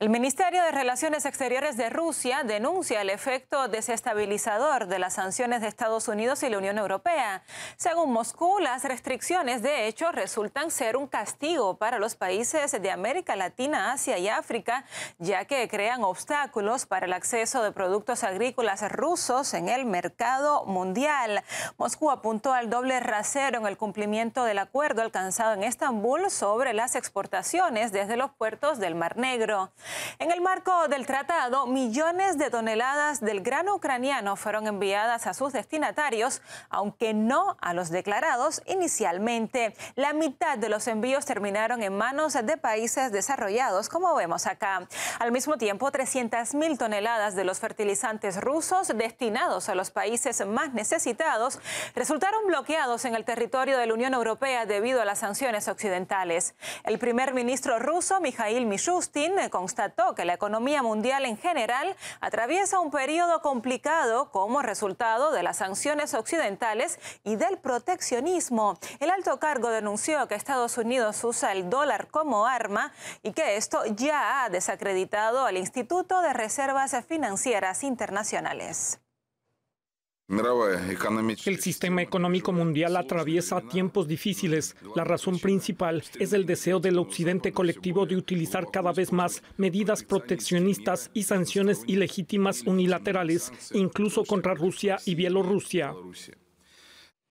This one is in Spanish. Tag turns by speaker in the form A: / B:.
A: El Ministerio de Relaciones Exteriores de Rusia denuncia el efecto desestabilizador de las sanciones de Estados Unidos y la Unión Europea. Según Moscú, las restricciones de hecho resultan ser un castigo para los países de América Latina, Asia y África, ya que crean obstáculos para el acceso de productos agrícolas rusos en el mercado mundial. Moscú apuntó al doble rasero en el cumplimiento del acuerdo alcanzado en Estambul sobre las exportaciones desde los puertos del Mar Negro. En el marco del tratado, millones de toneladas del grano ucraniano fueron enviadas a sus destinatarios, aunque no a los declarados inicialmente. La mitad de los envíos terminaron en manos de países desarrollados, como vemos acá. Al mismo tiempo, 300.000 toneladas de los fertilizantes rusos destinados a los países más necesitados resultaron bloqueados en el territorio de la Unión Europea debido a las sanciones occidentales. El primer ministro ruso, Mikhail Mishustin, constató constató que la economía mundial en general atraviesa un periodo complicado como resultado de las sanciones occidentales y del proteccionismo. El alto cargo denunció que Estados Unidos usa el dólar como arma y que esto ya ha desacreditado al Instituto de Reservas Financieras Internacionales.
B: El sistema económico mundial atraviesa tiempos difíciles. La razón principal es el deseo del occidente colectivo de utilizar cada vez más medidas proteccionistas y sanciones ilegítimas unilaterales, incluso contra Rusia y Bielorrusia.